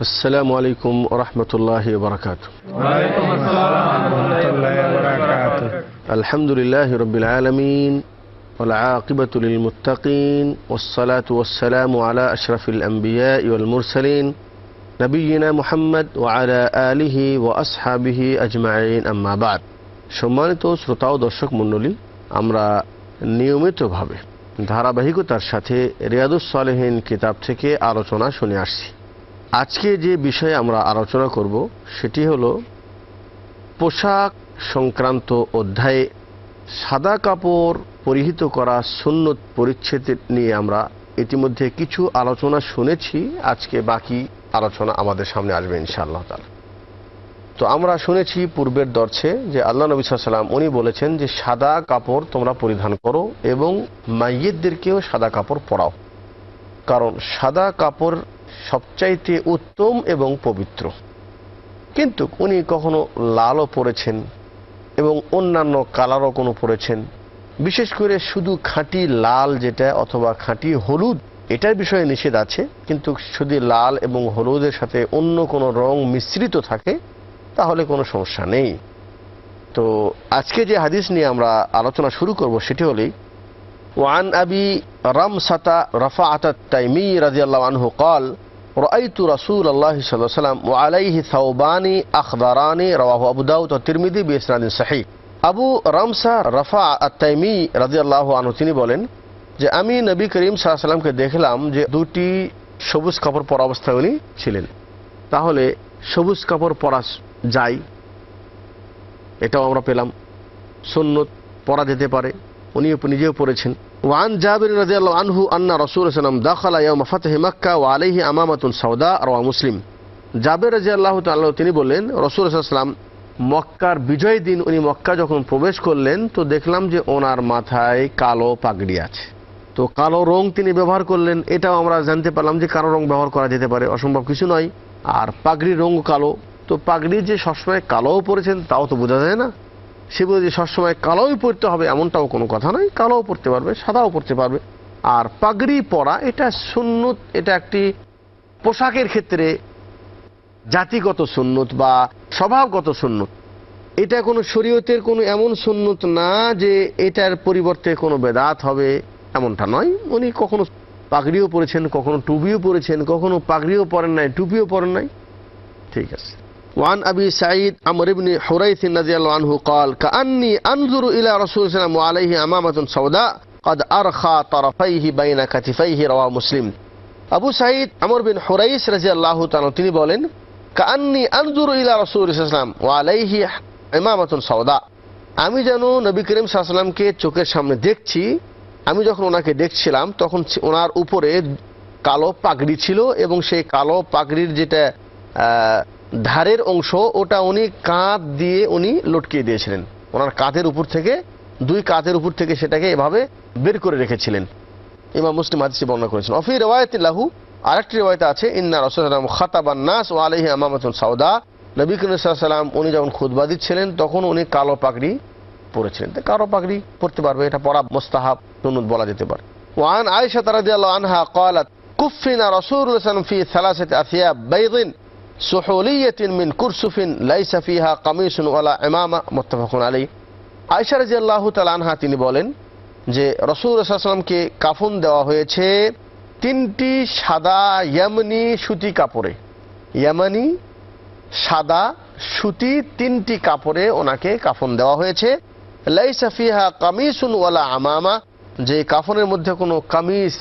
السلام عليكم ورحمة الله وبركاته وعليكم السلام ورحمة الله وبركاته الحمد لله رب العالمين والعاقبة للمتقين والصلاة والسلام على أشرف الأنبياء والمرسلين نبينا محمد وعلى آله وأصحابه أجمعين أما بعد সম্মানিত শ্রোতা ও দর্শক মণ্ডলী আমরা নিয়মিতভাবে ধারাবাহিকতার সাথে রিয়াদুস সালেহীন কিতাব থেকে আলোচনা শুনে আসছি আজকে যে বিষয়ে আমরা আলোচনা করব সেটি হল পোশাক সংক্রান্ত অধ্যায়ে সাদা কাপড় পরিহিত করা সুন্নত পরিচ্ছেদ নিয়ে আমরা ইতিমধ্যে কিছু আলোচনা শুনেছি আজকে বাকি আলোচনা আমাদের সামনে আসবে ইনশাআল্লাহ তালা তো আমরা শুনেছি পূর্বের দর্শে যে আল্লাহ নবী সাল্লাম উনি বলেছেন যে সাদা কাপড় তোমরা পরিধান করো এবং মাইয়েদেরকেও সাদা কাপড় পরাও কারণ সাদা কাপড় সবচাইতে উত্তম এবং পবিত্র কিন্তু উনি কখনো লালও পরেছেন এবং অন্যান্য কালারও কোনো পরেছেন বিশেষ করে শুধু খাঁটি লাল যেটা অথবা খাঁটি হলুদ এটার বিষয়ে নিষেধ আছে কিন্তু যদি লাল এবং হলুদের সাথে অন্য কোনো রং মিশ্রিত থাকে তাহলে কোনো সমস্যা নেই তো আজকে যে হাদিস নিয়ে আমরা আলোচনা শুরু করব সেটি হলেই ওয়ান আবি রাম সাতা রফা التيمي رضي রাজিয়াল্লাহ আনহু কল রাইতু রাসুল আল্লাহ সাল্লাম ও আলাইহি সাউবানি আখদারানি রওয়াহু আবু দাউদ তিরমিদি বিসনাদিন সাহি আবু রামসা রফা আত্তাইমি রাজি আল্লাহ আনহু তিনি বলেন যে আমি নবী করিম সাল্লামকে দেখলাম যে দুটি সবুজ কাপড় পরা অবস্থায় উনি ছিলেন তাহলে সবুজ কাপড় পরা যায় এটাও আমরা পেলাম সন্ন্যত পরা যেতে পারে উনি নিজেও পড়েছেন ওয়ান জাহাবির রাজি আল্লাহ আনহু আন্না রসুল সালাম দাখালা ইয়াম ফাতেহ মাক্কা ও আলহি আমামাতুন সৌদা আর মুসলিম জাবের রাজি আল্লাহ তাল্লাহ তিনি বললেন রসুল সাল্লাম মক্কার বিজয় দিন উনি মক্কা যখন প্রবেশ করলেন তো দেখলাম যে ওনার মাথায় কালো পাগড়ি আছে তো কালো রং তিনি ব্যবহার করলেন এটাও আমরা জানতে পারলাম যে কালো রং ব্যবহার করা যেতে পারে অসম্ভব কিছু নয় আর পাগড়ির রং কালো তো পাগড়ি যে সবসময় কালোও পরেছেন তাও তো বোঝা যায় না সে যে সবসময় কালোই পরতে হবে এমনটাও কোনো কথা নয় কালোও পরতে পারবে সাদাও পরতে পারবে আর পাগড়ি পরা এটা সুন্নত এটা একটি পোশাকের ক্ষেত্রে জাতিগত সুন্নত বা স্বভাবগত সুন্নত এটা কোনো শরীয়তের কোনো এমন সুন্নত না যে এটার পরিবর্তে কোনো বেদাত হবে এমনটা নয় উনি কখনো পাগড়িও পরেছেন কখনো টুপিও পরেছেন কখনো পাগড়িও পরেন নাই টুপিও পরেন নাই ঠিক আছে وعن أبي سعيد عمر بن حريث رضي الله عنه قال كأني أنظر إلى رسول الله عليه وعليه أمامة سوداء قد أرخى طرفيه بين كتفيه رواه مسلم আবু সাইদ আমর বিন হুরাইস রাজি আল্লাহ তিনি বলেন কান্নি আনজুর ইলা রসুল ইসলাম ও আলাইহি ইমামাতুন সৌদা আমি যেন নবী করিম সাহসাল্লামকে চোখের সামনে দেখছি আমি যখন ওনাকে দেখছিলাম তখন ওনার উপরে কালো পাগড়ি ছিল এবং সেই কালো পাগড়ির যেটা ধারের অংশ ওটা উনি কাঁধ দিয়ে উনি লটকিয়ে দিয়েছিলেন ওনার কাঁধের উপর থেকে দুই কাঁধের উপর থেকে সেটাকে এভাবে বের করে রেখেছিলেন ইমাম মুসলিম আদিসি বর্ণনা করেছেন অফি রেওয়ায়ত লাহু আরেকটি রেওয়ায়তে আছে ইন্না রসালাম খাতাবান নাস ও আলহি আমামতুল সাউদা নবী করিমসাল্লাম উনি যখন খুদবা দিচ্ছিলেন তখন উনি কালো পাগড়ি পরেছিলেন তো কালো পাগড়ি পরতে পারবে এটা পড়া মোস্তাহাব সুনুদ বলা যেতে পারে ওয়ান আয়েশা তারাদিয়াল্লাহু আনহা ক্বালাত কুফিনা রাসূলুল্লাহ সাল্লাল্লাহু ফি সালাসাতি আসিয়া বাইদিন সুহলিয়তিন মিন কুরসুফিন লাইসা ফিহা কামিসুন ওয়ালা এমামা মুত্তাফাকুন আলী আয়সা রাদিয়াল্লাহু তাআলা আনহা তিনি বলেন যে রসুল সাল্লামকে কাফুন দেওয়া হয়েছে তিনটি সাদা ইয়ামনি সুতি কাপড়ে ইয়ামানি সাদা সুতি তিনটি কাপড়ে ওনাকে কাফন দেওয়া হয়েছে লাইসাফিহা কামিসুন ওয়ালা আমামা যে কাফনের মধ্যে কোনো কামিজ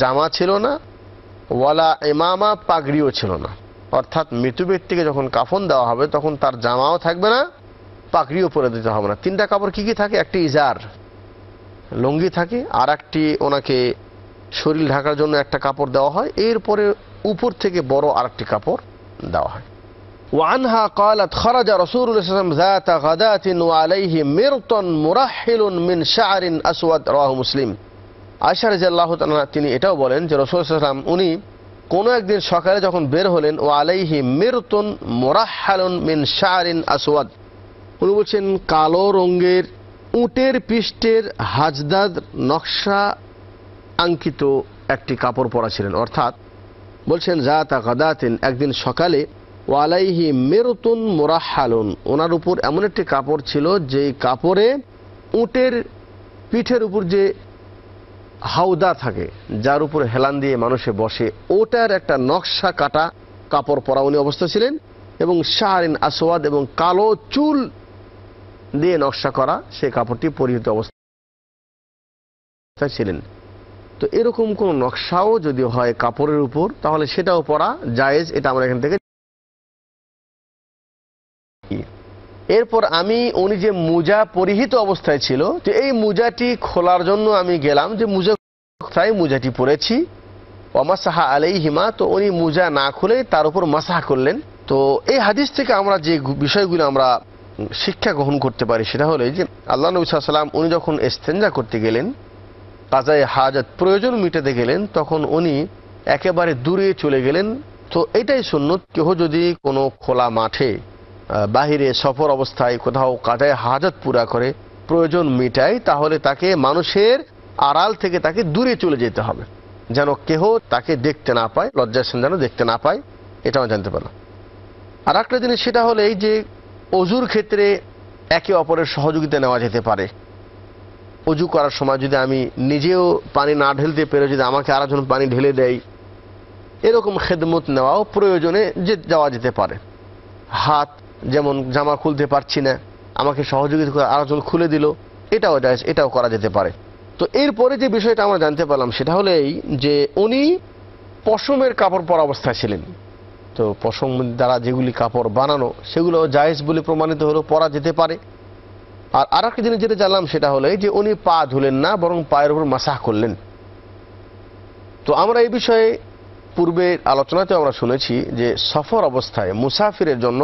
জামা ছিল না ওয়ালা এমামা পাগড়িও ছিল না অর্থাৎ মৃত ব্যক্তিকে যখন কাফন দেওয়া হবে তখন তার জামাও থাকবে না পাকড়িও পরে দিতে হবে না তিনটা কাপড় কী কী থাকে একটি ইজার লুঙ্গি থাকে আর একটি ওনাকে শরীর ঢাকার জন্য একটা কাপড় দেওয়া হয় এরপরে উপর থেকে বড় আর একটি কাপড় দেওয়া হয় وعنها قالت خرج رسول الله صلى الله عليه وسلم ذات غداة وعليه مرط مرحل من شعر أسود رواه مسلم আশা রাজি আল্লাহ তিনি এটাও বলেন যে রসুল সাল্লাম উনি কোনো একদিন সকালে যখন বের হলেন ও আলাইহি মিরতুন মোরাহালুন মিন শাহরিন আসওয়াদ উনি বলছেন কালো রঙের উটের পৃষ্ঠের হাজদাদ নকশা আঙ্কিত একটি কাপড় পরা ছিলেন অর্থাৎ বলছেন যা তা কাদাতিন একদিন সকালে ওয়ালাইহি মেরতুন মোরাহালন ওনার উপর এমন একটি কাপড় ছিল যেই কাপড়ে উটের পিঠের উপর যে হাউদা থাকে যার উপরে হেলান দিয়ে মানুষে বসে ওটার একটা নকশা কাটা কাপড় পরা উনি অবস্থা ছিলেন এবং শাহরিন আসওয়াদ এবং কালো চুল দিয়ে নকশা করা সেই কাপড়টি পরিহিত অবস্থা ছিলেন তো এরকম কোন নকশাও যদি হয় কাপড়ের উপর তাহলে সেটাও পরা জায়েজ এটা আমরা এখান থেকে এরপর আমি উনি যে মোজা পরিহিত অবস্থায় ছিল তো এই মোজাটি খোলার জন্য আমি গেলাম যে মুজা কোথায় মোজাটি পরেছি অমাসাহা আলাই হিমা তো উনি মোজা না খুলে তার উপর মাসাহা করলেন তো এই হাদিস থেকে আমরা যে বিষয়গুলো আমরা শিক্ষা গ্রহণ করতে পারি সেটা হলো যে আল্লাহ নবী সাল্লাম উনি যখন এস্তেঞ্জা করতে গেলেন কাজায় হাজাত প্রয়োজন মিটাতে গেলেন তখন উনি একেবারে দূরে চলে গেলেন তো এটাই শূন্য কেহ যদি কোনো খোলা মাঠে বাহিরে সফর অবস্থায় কোথাও কাটায় হাজত পুরা করে প্রয়োজন মেটায় তাহলে তাকে মানুষের আড়াল থেকে তাকে দূরে চলে যেতে হবে যেন কেহ তাকে দেখতে না পায় সেন যেন দেখতে না পায় এটাও জানতে পারলাম আর একটা জিনিস সেটা হলো এই যে অজুর ক্ষেত্রে একে অপরের সহযোগিতা নেওয়া যেতে পারে অজু করার সময় যদি আমি নিজেও পানি না ঢেলতে পেরে যদি আমাকে আরেকজন পানি ঢেলে দেয় এরকম খেদমত নেওয়াও প্রয়োজনে যে যাওয়া যেতে পারে হাত যেমন জামা খুলতে পারছি না আমাকে সহযোগিতা করে আলোচন খুলে দিল এটাও যায় এটাও করা যেতে পারে তো এরপরে যে বিষয়টা আমরা জানতে পারলাম সেটা হলো এই যে উনি পশমের কাপড় পরা অবস্থায় ছিলেন তো পশম দ্বারা যেগুলি কাপড় বানানো সেগুলো জায়েজ বলে প্রমাণিত হলো পরা যেতে পারে আর আর একটা জিনিস যেটা জানলাম সেটা হলো যে উনি পা ধুলেন না বরং পায়ের উপর মাসাহ করলেন তো আমরা এই বিষয়ে পূর্বের আলোচনাতেও আমরা শুনেছি যে সফর অবস্থায় মুসাফিরের জন্য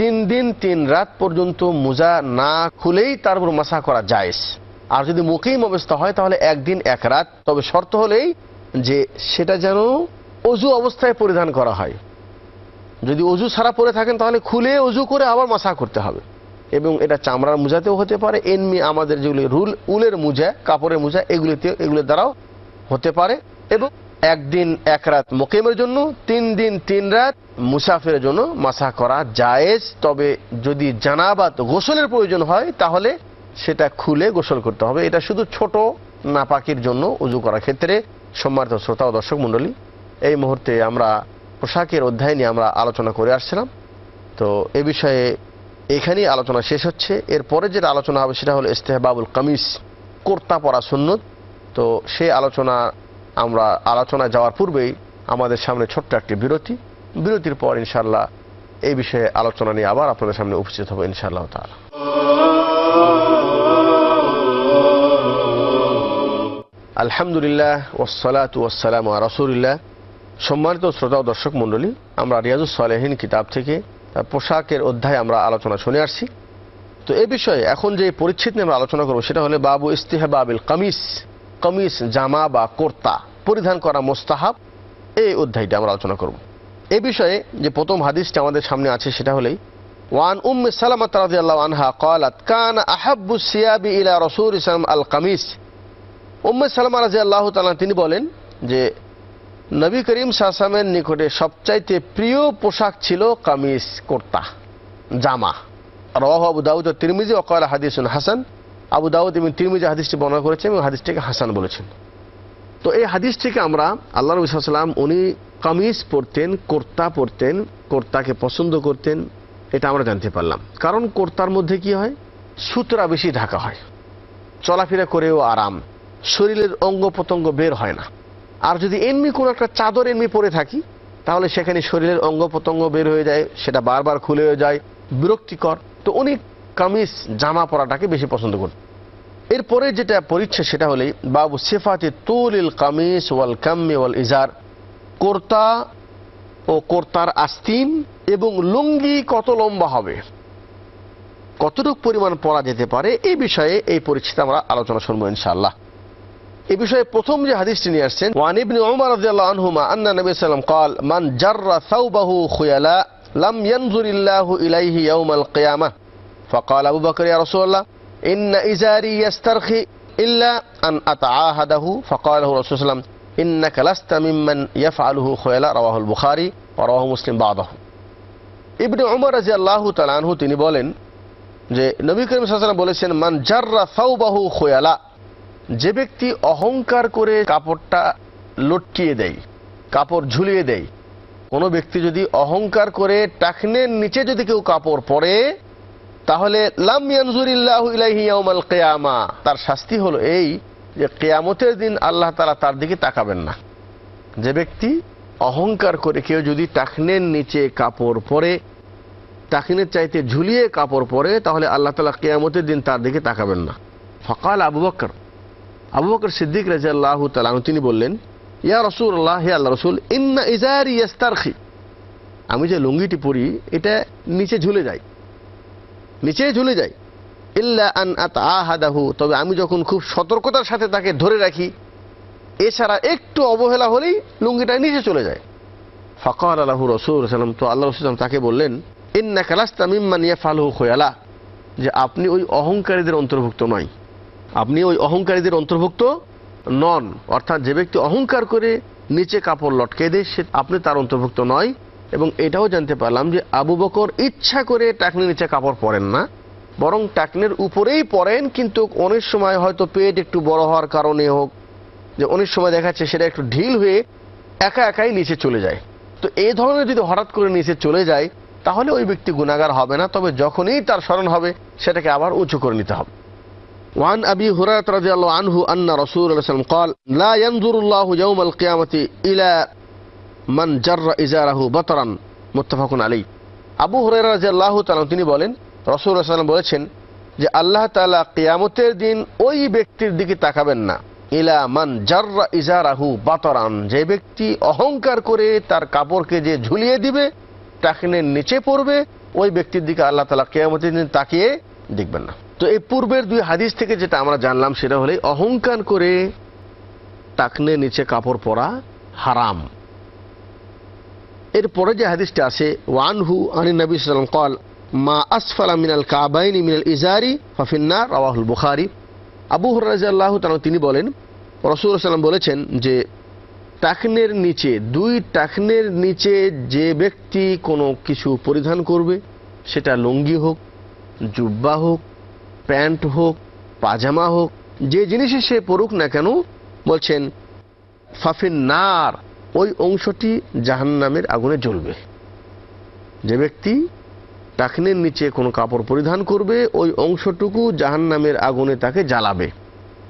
তিন দিন তিন রাত পর্যন্ত মোজা না খুলেই তার উপর মাসা করা যায় আর যদি মুখেই অবস্থা হয় তাহলে একদিন এক রাত তবে শর্ত হলেই যে সেটা যেন অজু অবস্থায় পরিধান করা হয় যদি অজু ছাড়া পরে থাকেন তাহলে খুলে অজু করে আবার মাসা করতে হবে এবং এটা চামড়ার মোজাতেও হতে পারে এমনি আমাদের যেগুলি রুল উলের মোজা কাপড়ের মোজা এগুলিতে এগুলির দ্বারাও হতে পারে এবং একদিন এক রাত মুকিমের জন্য তিন দিন তিন রাত মুসাফিরের জন্য মাসা করা জায়েজ তবে যদি জানাবাত গোসলের প্রয়োজন হয় তাহলে সেটা খুলে গোসল করতে হবে এটা শুধু ছোট নাপাকির জন্য উজু করার ক্ষেত্রে সম্মানিত শ্রোতা ও দর্শক মণ্ডলী এই মুহূর্তে আমরা পোশাকের অধ্যায় নিয়ে আমরা আলোচনা করে আসছিলাম তো এ বিষয়ে এখানেই আলোচনা শেষ হচ্ছে এরপরে যেটা আলোচনা হবে সেটা হলো ইস্তেহবাবুল কামিজ কর্তা পরা সুন্নত তো সে আলোচনা আমরা আলোচনা যাওয়ার পূর্বেই আমাদের সামনে ছোট্ট একটি বিরতি বিরতির পর ইনশাল্লাহ এই বিষয়ে আলোচনা নিয়ে আবার আপনাদের সামনে উপস্থিত হবো ইনশাআল্লাহ তার আলহামদুলিল্লাহ ওসালাত ওসালাম রসুলিল্লাহ সম্মানিত শ্রোতা ও দর্শক মণ্ডলী আমরা রিয়াজুস সালেহীন কিতাব থেকে তার পোশাকের অধ্যায় আমরা আলোচনা শুনে আসছি তো এ বিষয়ে এখন যে পরিচ্ছেদ নিয়ে আমরা আলোচনা করবো সেটা হলে বাবু ইস্তেহাবাবিল কামিস কমিস জামা বা কোর্তা পরিধান করা মোস্তাহাব এই অধ্যায়টি আমরা আলোচনা করব এ বিষয়ে যে প্রথম হাদিসটি আমাদের সামনে আছে সেটা হলেই ওয়ান উম সালামত রাজিয়াল্লাহ আনহা কলাত কান আহাব্বু সিয়াবি ইলা রসুল ইসলাম আল কামিস উম্মে সালামা রাজি আল্লাহ তালা তিনি বলেন যে নবী করিম সাসামের নিকটে সবচাইতে প্রিয় পোশাক ছিল কামিজ কোর্তা জামা রহ আবু দাউদ তিরমিজি অকাল হাদিসুন হাসান আবু দাউদ এবং যে হাদিসটি বর্ণনা করেছেন এবং হাদিসটিকে হাসান বলেছেন তো এই হাদিসটিকে আমরা আল্লাহ নবী সাল্লাম উনি কামিজ পরতেন কর্তা পরতেন কর্তাকে পছন্দ করতেন এটা আমরা জানতে পারলাম কারণ কর্তার মধ্যে কি হয় সুতরা বেশি ঢাকা হয় চলাফেরা করেও আরাম শরীরের অঙ্গ প্রত্যঙ্গ বের হয় না আর যদি এমনি কোনো একটা চাদর এমনি পরে থাকি তাহলে সেখানে শরীরের অঙ্গ প্রত্যঙ্গ বের হয়ে যায় সেটা বারবার খুলে হয়ে যায় বিরক্তিকর তো উনি কামিজ জামা পরাটাকে বেশি পছন্দ করত এরপরে যেটা পরিচ্ছে সেটা হলেই বাবু সেফাতে তুলিল কামিজ ওয়াল কাম্মি ওয়াল ইজার কর্তা ও কর্তার আস্তিন এবং লুঙ্গি কত লম্বা হবে কতটুক পরিমাণ পরা যেতে পারে এই বিষয়ে এই পরিচ্ছেদ আমরা আলোচনা শুনবো ইনশাআল্লাহ এ বিষয়ে প্রথম যে হাদিসটি নিয়ে আসছেন ওয়ান ইবনে ওমর রাদিয়াল্লাহু আনহুমা আন্না নবী সাল্লাম قال মান ثوبه خيلا لم লাম الله ইলাইহি يوم القيامه ফকাল আবু বকর ইয়া রসুল্লাহ ইন্না ইজারি ইয়াস্তারখি ইল্লা আন আতাআহাদাহু ফকাল الله ইন্নাকা لست ممن يفعله খুয়ালা رواه البخاري ورواه مسلم بعضه ابن عمر رضي الله تعالى عنه তিনি বলেন যে নবী করিম সাল্লাল্লাহু বলেছেন মান জাররা সাউবাহু খুয়ালা যে ব্যক্তি অহংকার করে কাপড়টা লটকিয়ে দেয় কাপড় ঝুলিয়ে দেয় কোনো ব্যক্তি যদি অহংকার করে টাকনের নিচে যদি কেউ কাপড় পরে তাহলে লাম তার শাস্তি হলো এই যে কেয়ামতের দিন আল্লাহ তালা তার দিকে তাকাবেন না যে ব্যক্তি অহংকার করে কেউ যদি টাকনের নিচে কাপড় পরে টাকিনের চাইতে ঝুলিয়ে কাপড় পরে তাহলে আল্লাহ তালা কেয়ামতের দিন তার দিকে তাকাবেন না ফকাল আবু বকর আবু বকর সিদ্দিক রাজা আল্লাহ তালাহ তিনি বললেন ইয়া রসুল আল্লাহ হে আল্লাহ রসুল ইন্না ইজারি ইয়াস্তারখি আমি যে লুঙ্গিটি পরি এটা নিচে ঝুলে যায় নিচে ঝুলে যায় ইল্লা আন আহাদাহু তবে আমি যখন খুব সতর্কতার সাথে তাকে ধরে রাখি এছাড়া একটু অবহেলা হলেই লুঙ্গিটা নিচে চলে যায় ফকর আলাহু রসুল সালাম তো আল্লাহ রসুলাম তাকে বললেন ইন্না কালাস্তা মিম্মান ইয়া ফালহু খোয়ালা যে আপনি ওই অহংকারীদের অন্তর্ভুক্ত নয় আপনি ওই অহংকারীদের অন্তর্ভুক্ত নন অর্থাৎ যে ব্যক্তি অহংকার করে নিচে কাপড় লটকে দেয় সে আপনি তার অন্তর্ভুক্ত নয় এবং এটাও জানতে পারলাম যে আবু বকর ইচ্ছা করে টাকনির নিচে কাপড় পরেন না বরং টাকনের উপরেই পরেন কিন্তু অনেক সময় হয়তো পেট একটু বড় হওয়ার কারণে হোক যে অনেক সময় দেখাচ্ছে সেটা একটু ঢিল হয়ে একা একাই নিচে চলে যায় তো এই ধরনের যদি হঠাৎ করে নিচে চলে যায় তাহলে ওই ব্যক্তি গুণাগার হবে না তবে যখনই তার স্মরণ হবে সেটাকে আবার উঁচু করে নিতে হবে وعن أبي هريرة رضي الله عنه أن رسول الله صلى الله عليه وسلم قال لا ينظر الله يوم القيامة إلى মান জার্রা ইজারাহু বতরান মোত্তাফাকুন আলী আবু হরেরা রাজিয়াল্লাহ তিনি বলেন রসুল সাল্লাম বলেছেন যে আল্লাহ তালা কেয়ামতের দিন ওই ব্যক্তির দিকে তাকাবেন না ইলা মান জার্রা ইজারাহু বাতরান যে ব্যক্তি অহংকার করে তার কাপড়কে যে ঝুলিয়ে দিবে টাকিনের নিচে পড়বে ওই ব্যক্তির দিকে আল্লাহ তালা কেয়ামতের দিন তাকিয়ে দেখবেন না তো এই পূর্বের দুই হাদিস থেকে যেটা আমরা জানলাম সেটা হলে অহংকার করে টাকনে নিচে কাপড় পরা হারাম এরপরে যে হাদিসটা আছে হু আনি নবী সাল্লাম কল মা আসফালা মিনাল কাবাইনি মিনাল ইজারি হফিন্না রাওয়াহুল বুখারি আবু হরাজাল্লাহ তালা তিনি বলেন রসুল সাল্লাম বলেছেন যে টাকনের নিচে দুই টাকনের নিচে যে ব্যক্তি কোনো কিছু পরিধান করবে সেটা লুঙ্গি হোক জুব্বা হোক প্যান্ট হোক পাজামা হোক যে জিনিসে সে পড়ুক না কেন বলছেন ফাফিন নার ওই অংশটি জাহান্নামের আগুনে জ্বলবে যে ব্যক্তি টাকনের নিচে কোনো কাপড় পরিধান করবে ওই অংশটুকু জাহান্নামের আগুনে তাকে জ্বালাবে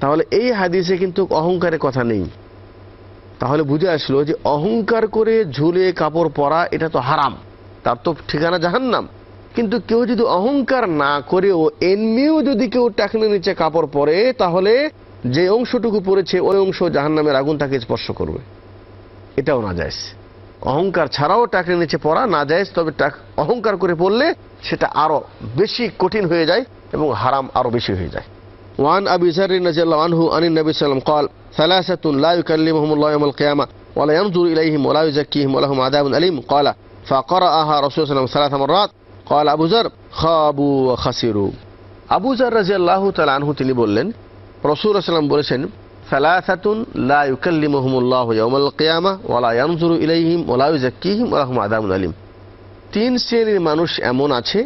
তাহলে এই হাদিসে কিন্তু অহংকারের কথা নেই তাহলে বুঝে আসলো যে অহংকার করে ঝুলে কাপড় পরা এটা তো হারাম তার তো ঠিকানা জাহান্নাম কিন্তু কেউ যদি অহংকার না করেও এমনিও যদি কেউ টাকনের নিচে কাপড় পরে তাহলে যে অংশটুকু পড়েছে ওই অংশ জাহান্নামের আগুন তাকে স্পর্শ করবে এটাও না যায় অহংকার ছাড়াও টাকের নিচে পড়া না যায় তবে টাক অহংকার করে পড়লে সেটা আরও বেশি কঠিন হয়ে যায় এবং হারাম আরও বেশি হয়ে যায় وعن أبي ذر رضي الله عنه عن النبي صلى الله عليه وسلم قال ثلاثة لا يكلمهم الله يوم القيامة ولا ينظر إليهم ولا يزكيهم ولهم عذاب أليم قال فقرأها رسول الله صلى الله عليه وسلم ثلاث مرات قال أبو ذر خابوا وخسروا আবু জার রাজিয়াল্লাহ তাল আনহু তিনি বললেন রসুল আসলাম বলেছেন সালাসাতুন লা ইউকাল্লিমুহুমুল্লাহ ইয়াউমাল কিয়ামা ওয়া লা ইয়ানজুরু ইলাইহিম ওয়া লা ইউযাক্কিহিম ওয়া লাহুম আযাবুন আলিম তিন শ্রেণীর মানুষ এমন আছে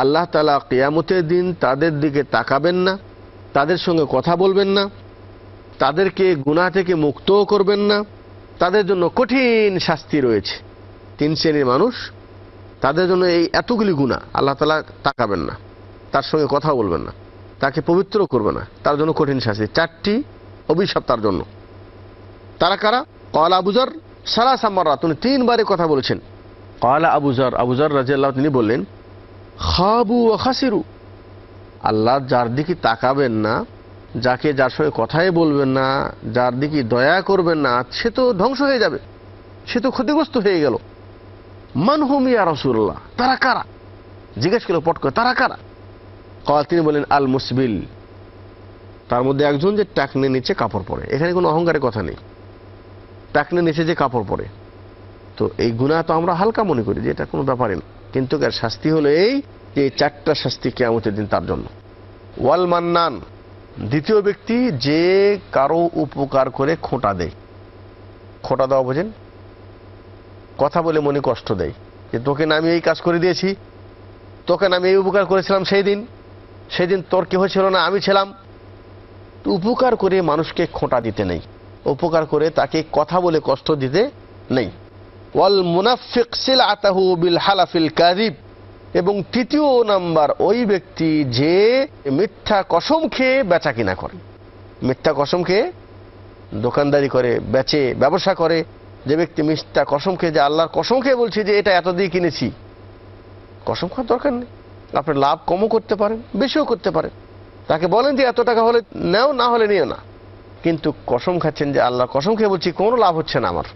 আল্লাহ তালা কিয়ামতের দিন তাদের দিকে তাকাবেন না তাদের সঙ্গে কথা বলবেন না তাদেরকে গুনাহ থেকে মুক্তও করবেন না তাদের জন্য কঠিন শাস্তি রয়েছে তিন শ্রেণীর মানুষ তাদের জন্য এই এতগুলি গুণা আল্লাহ তালা তাকাবেন না তার সঙ্গে কথা বলবেন না তাকে পবিত্র করবে না তার জন্য কঠিন শাস্তি চারটি অভিশাপ তার জন্য তারা কারা কয়লা আবুজার সারা সাম্মাররা তিনি তিনবারে কথা বলেছেন কয়লা আবুজার আবুজার রাজিয়াল্লাহ তিনি বললেন খাবু ও খাসিরু আল্লাহ যার দিকে তাকাবেন না যাকে যার সঙ্গে কথাই বলবেন না যার দিকে দয়া করবেন না সে তো ধ্বংস হয়ে যাবে সে তো ক্ষতিগ্রস্ত হয়ে গেল মানহুমিয়া রসুল্লাহ তারা কারা জিজ্ঞেস করল পট করে তারা কারা তিনি বলেন আল মুসবিল তার মধ্যে একজন যে টাকনে নিচে কাপড় পরে এখানে কোনো অহংকারের কথা নেই টাকনে নিচে যে কাপড় পরে তো এই গুণা তো আমরা হালকা মনে করি যে এটা কোনো ব্যাপারই না কিন্তু এর শাস্তি হলো এই যে চারটা শাস্তি কেয়ামতের দিন তার জন্য ওয়াল মান্নান দ্বিতীয় ব্যক্তি যে কারো উপকার করে খোঁটা দেয় খোঁটা দেওয়া বোঝেন কথা বলে মনে কষ্ট দেয় যে তোকে না আমি এই কাজ করে দিয়েছি তোকে না আমি এই উপকার করেছিলাম সেই দিন সেদিন তোর কেহ ছিল না আমি ছিলাম উপকার করে মানুষকে খোঁটা দিতে নেই উপকার করে তাকে কথা বলে কষ্ট দিতে নেই ওয়াল মুনাফিক আতাহু বিল হালাফিল কারিব এবং তৃতীয় নাম্বার ওই ব্যক্তি যে মিথ্যা কসম খেয়ে বেচা কিনা করে মিথ্যা কসম খেয়ে দোকানদারি করে বেচে ব্যবসা করে যে ব্যক্তি মিথ্যা কসম খেয়ে যে আল্লাহর কসম খেয়ে বলছে যে এটা এত দিয়ে কিনেছি কসম খাওয়ার দরকার নেই আপনার লাভ কমও করতে পারেন বেশিও করতে পারেন তাকে বলেন যে এত টাকা হলে নেও না হলে নিও না কিন্তু কসম খাচ্ছেন যে আল্লাহ কসম খেয়ে বলছি কোনো লাভ হচ্ছে না আমার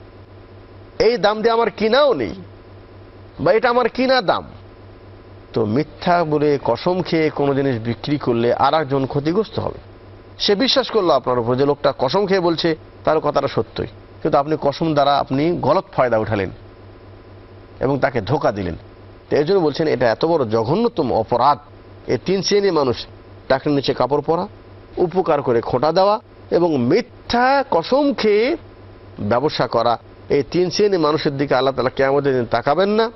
এই দাম দিয়ে আমার কিনাও নেই বা এটা আমার কিনা দাম তো মিথ্যা বলে কসম খেয়ে কোনো জিনিস বিক্রি করলে আর একজন ক্ষতিগ্রস্ত হবে সে বিশ্বাস করলো আপনার উপর যে লোকটা কসম খেয়ে বলছে তার কথাটা সত্যই কিন্তু আপনি কসম দ্বারা আপনি গলত ফায়দা উঠালেন এবং তাকে ধোকা দিলেন তো এই জন্য বলছেন এটা এত বড় জঘন্যতম অপরাধ এই তিন শ্রেণীর মানুষ টাকের নিচে কাপড় পরা উপকার করে খোঁটা দেওয়া এবং মিথ্যা কসম খেয়ে ব্যবসা করা এই তিন শ্রেণী মানুষের দিকে আল্লাহ তালা কেয়ামতের দিন তাকাবেন না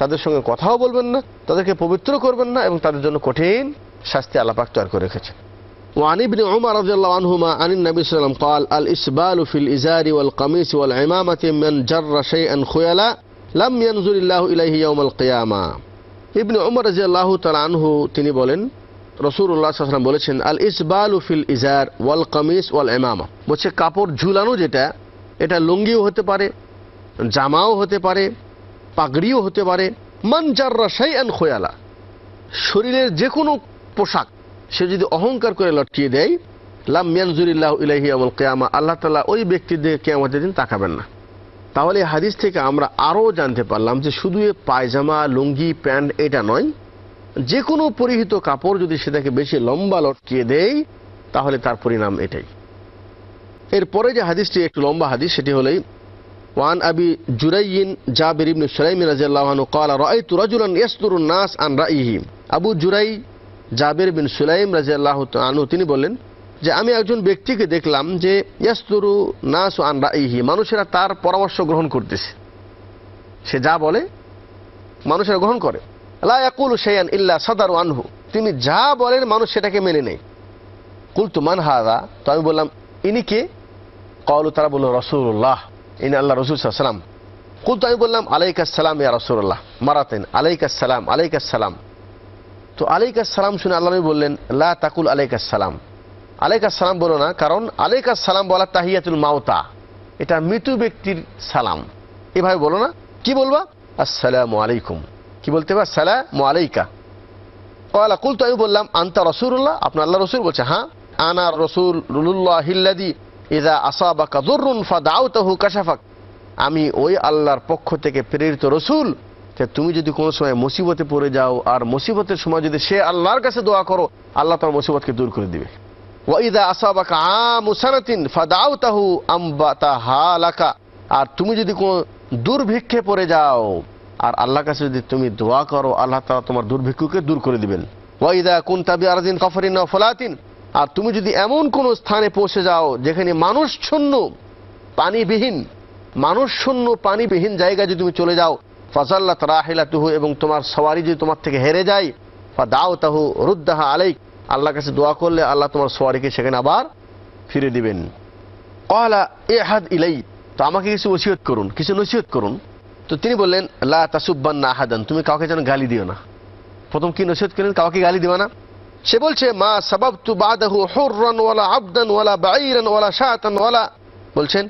তাদের সঙ্গে কথাও বলবেন না তাদেরকে পবিত্র করবেন না এবং তাদের জন্য কঠিন শাস্তি আল্লাপাক তৈরি করে রেখেছে وعن ابن عمر رضي الله عنهما عن النبي صلى الله عليه وسلم قال الإسبال في الإزار والقميس والعمامة من جر شيئا خيلا لم ينزل الله إليه يوم القيامة ابن عمر رضي الله تعالى عنه تنبولن রসুল্লাহ সাল্লাম বলেছেন আল ইসবাল ফিল ইজার ওয়াল কামিস ওয়াল এমামা বলছে কাপড় ঝুলানো যেটা এটা লুঙ্গিও হতে পারে জামাও হতে পারে পাগড়িও হতে পারে মানজাররা সাই অ্যান খোয়ালা শরীরের যে কোনো পোশাক সে যদি অহংকার করে লটকিয়ে দেয় লাম মিয়ানজুরিল্লাহ ইলাহি আমল কেয়ামা আল্লাহ তালা ওই ব্যক্তিদের কেয়ামতের দিন তাকাবেন না তাহলে হাদিস থেকে আমরা আরও জানতে পারলাম যে শুধু পায়জামা লুঙ্গি প্যান্ট এটা নয় যে কোনো পরিহিত কাপড় যদি সেটাকে বেশি লম্বা লটকিয়ে দেয় তাহলে তার পরিণাম এটাই এরপরে যে হাদিসটি একটু লম্বা হাদিস সেটি হলেই وعن أبي جري جابر بن سليم رضي الله عنه قال رأيت رجلا يصدر الناس عن رأيه আবু জুরাই জাবের বিন সুলাইম রাজি আল্লাহ আনহু তিনি বললেন যে আমি একজন ব্যক্তিকে দেখলাম যে ইয়াস্তুরু নাস আন রাইহি মানুষেরা তার পরামর্শ গ্রহণ করতেছে সে যা বলে মানুষেরা গ্রহণ করে লায়াকুল শেয়ান ইল্লা সাদার আনহু তিনি যা বলেন মানুষ সেটাকে মেনে নেয় কুলতু মান হাদা তো আমি বললাম ইনি কে কল তারা বলল রসুল্লাহ ইনি আল্লাহ রসুল সাল্লাম কুলতু আমি বললাম আলাইকাসালাম ইয়া রসুল্লাহ মারাতেন আলাইকাসালাম আলাইকাসালাম তো আলাইকাসালাম শুনে আল্লাহ বললেন লা তাকুল আলাইকাসালাম আলাইকাসালাম বলো না কারণ আলাইকাসালাম বলা তাহিয়াতুল মাওতা এটা মৃত্যু ব্যক্তির সালাম এভাবে বলো না কি বলবা আসসালামু আলাইকুম কি বলতে হবে সালাম আলাইকা কয়লা কুল তো আমি বললাম আন্তা রসুল্লাহ আপনার আল্লাহ রসুল বলছে হ্যাঁ আনা রসুল রুল্লাহিল্লাদি ইজা আসাবা কাদুরুন ফাদাও তাহু কাশাফাক আমি ওই আল্লাহর পক্ষ থেকে প্রেরিত রসুল যে তুমি যদি কোনো সময় মুসিবতে পড়ে যাও আর মুসিবতের সময় যদি সে আল্লাহর কাছে দোয়া করো আল্লাহ তোমার মুসিবতকে দূর করে দিবে ওয়াইদা আসাবাকা আমুসানাতিন ফাদাও তাহু আম্বাতা হালাকা আর তুমি যদি কোনো দুর্ভিক্ষে পড়ে যাও আর আল্লাহ কাছে যদি তুমি দোয়া করো আল্লাহ তালা তোমার দুর্ভিক্ষকে দূর করে দিবেন ওয়াইদা কোন তাবি আরদিন কফরিন ফলাতিন আর তুমি যদি এমন কোনো স্থানে পৌঁছে যাও যেখানে মানুষ শূন্য পানিবিহীন মানুষ শূন্য পানিবিহীন জায়গায় যদি তুমি চলে যাও ফাজাল্লা তারাহিলা তুহু এবং তোমার সওয়ারি যদি তোমার থেকে হেরে যায় বা দাও তাহু রুদ্দাহা আলাইক আল্লাহ কাছে দোয়া করলে আল্লাহ তোমার সওয়ারিকে সেখানে আবার ফিরে দিবেন কলা এ হাত ইলাই তো আমাকে কিছু ওসিয়ত করুন কিছু নসিহত করুন তো তিনি বললেন লা তাসুব্বান্না আহাদান তুমি কাউকে যেন গালি দিও না প্রথম কি নসিহত করলেন কাউকে গালি দিও না সে বলছে মা সবাব তু বাদাহু হুররান ওয়ালা আবদান ওয়ালা বাইরান ওয়ালা শাতান ওয়ালা বলছেন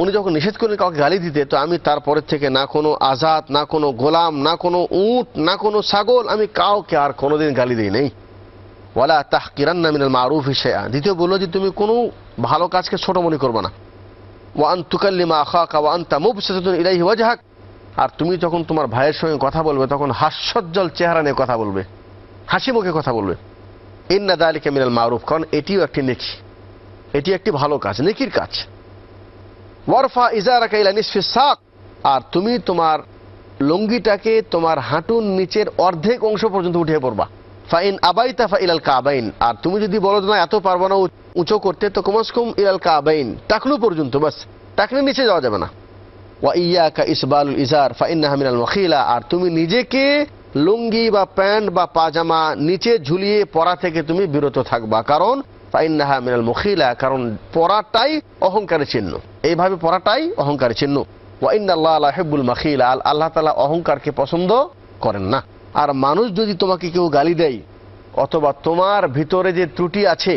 উনি যখন নিষেধ করেন কাউকে গালি দিতে তো আমি তারপরের থেকে না কোনো আজাদ না কোনো গোলাম না কোনো উঁট না কোনো ছাগল আমি কাউকে আর কোনোদিন গালি দিই নেই ওয়ালা তাহ কিরান্না মিনাল মারুফ হিসেয়া দ্বিতীয় বললো যে তুমি কোনো ভালো কাজকে ছোট মনে করবো না ওয়ান তুকাল্লিমা আখাকা ওয়ান তা মুবসেতুন ইলাইহি ওয়াজাহাক আর তুমি যখন তোমার ভাইয়ের সঙ্গে কথা বলবে তখন হাস্যজ্জ্বল চেহারা নিয়ে কথা বলবে হাসি মুখে কথা বলবে ইন্না আলী মিনাল মারুফ কারণ এটিও একটি নেকি এটি একটি ভালো কাজ নেকির কাজ ওয়ারফা ইজারাকা ইলা নিসফি সাক আর তুমি তোমার লুঙ্গিটাকে তোমার হাঁটুর নিচের অর্ধেক অংশ পর্যন্ত উঠিয়ে পড়বা ফাইন আবাই তাফা ইলাল কাবাইন আর তুমি যদি বলো না এত পারবো না উঁচো করতে তো কমাস কম ইলাল কাবাইন টাকলু পর্যন্ত বাস টাকলে নিচে যাওয়া যাবে না ওয়া ইয়া কা ইসবাল ইজার ফাইন হামিনাল মখিলা আর তুমি নিজেকে লুঙ্গি বা প্যান্ট বা পাজামা নিচে ঝুলিয়ে পরা থেকে তুমি বিরত থাকবা কারণ ফাইন্নাহা মিনাল মুখিলা কারণ পরাটাই অহংকারী চিহ্ন এইভাবে পরাটাই অহংকারী চিহ্ন ওয়াইন্না আল্লাহ আল্লাহ হেবুল মাখিলা আল্লাহ তালা অহংকারকে পছন্দ করেন না আর মানুষ যদি তোমাকে কেউ গালি দেয় অথবা তোমার ভিতরে যে ত্রুটি আছে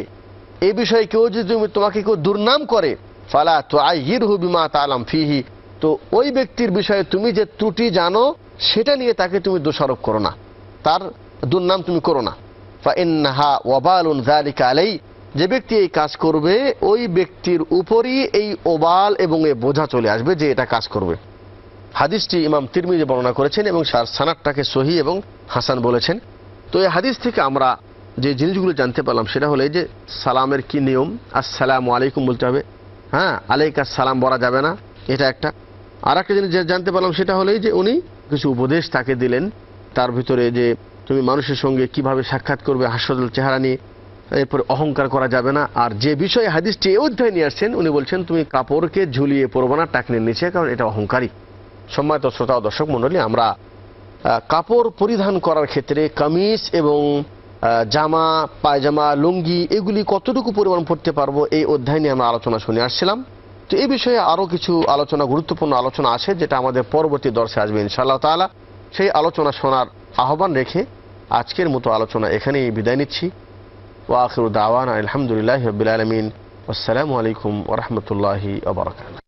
এ বিষয়ে কেউ যদি তোমাকে কেউ দুর্নাম করে ফালা তো আই হির হুবিমা তালাম ফিহি তো ওই ব্যক্তির বিষয়ে তুমি যে ত্রুটি জানো সেটা নিয়ে তাকে তুমি দোষারোপ করো না তার দুর্নাম তুমি করো না ফাইন্নাহা ওয়াবালুন জালিকা আলাই যে ব্যক্তি এই কাজ করবে ওই ব্যক্তির উপরই এই ওবাল এবং এ বোঝা চলে আসবে যে এটা কাজ করবে হাদিসটি ইমাম তিরমিজে বর্ণনা করেছেন এবং সার সানাটটাকে সহি এবং হাসান বলেছেন তো এই হাদিস থেকে আমরা যে জিনিসগুলো জানতে পারলাম সেটা হলো যে সালামের কি নিয়ম আসসালাম আলাইকুম বলতে হবে হ্যাঁ আলাইকা সালাম বলা যাবে না এটা একটা আর একটা জিনিস জানতে পারলাম সেটা হলেই যে উনি কিছু উপদেশ তাকে দিলেন তার ভিতরে যে তুমি মানুষের সঙ্গে কিভাবে সাক্ষাৎ করবে হাসপাতাল চেহারা নিয়ে এরপরে অহংকার করা যাবে না আর যে বিষয়ে হাদিসটি এ অধ্যায় নিয়ে আসছেন উনি বলছেন তুমি কাপড়কে ঝুলিয়ে পড়বো না টাকনের নিচে কারণ এটা অহংকারী সম্মানিত শ্রোতা দর্শক মণ্ডলী আমরা কাপড় পরিধান করার ক্ষেত্রে কামিজ এবং জামা পায়জামা লুঙ্গি এগুলি কতটুকু পরিমাণ পড়তে পারবো এই অধ্যায় নিয়ে আমরা আলোচনা শুনে আসছিলাম তো এই বিষয়ে আরও কিছু আলোচনা গুরুত্বপূর্ণ আলোচনা আছে যেটা আমাদের পরবর্তী দর্শে আসবে ইনশাআল্লাহ তালা সেই আলোচনা শোনার আহ্বান রেখে আজকের মতো আলোচনা এখানেই বিদায় নিচ্ছি ওয়াখির দাওয়ান আলহামদুলিল্লাহ আলমিন আসসালামু আলাইকুম ওরহমতুল্লাহি আবরকাত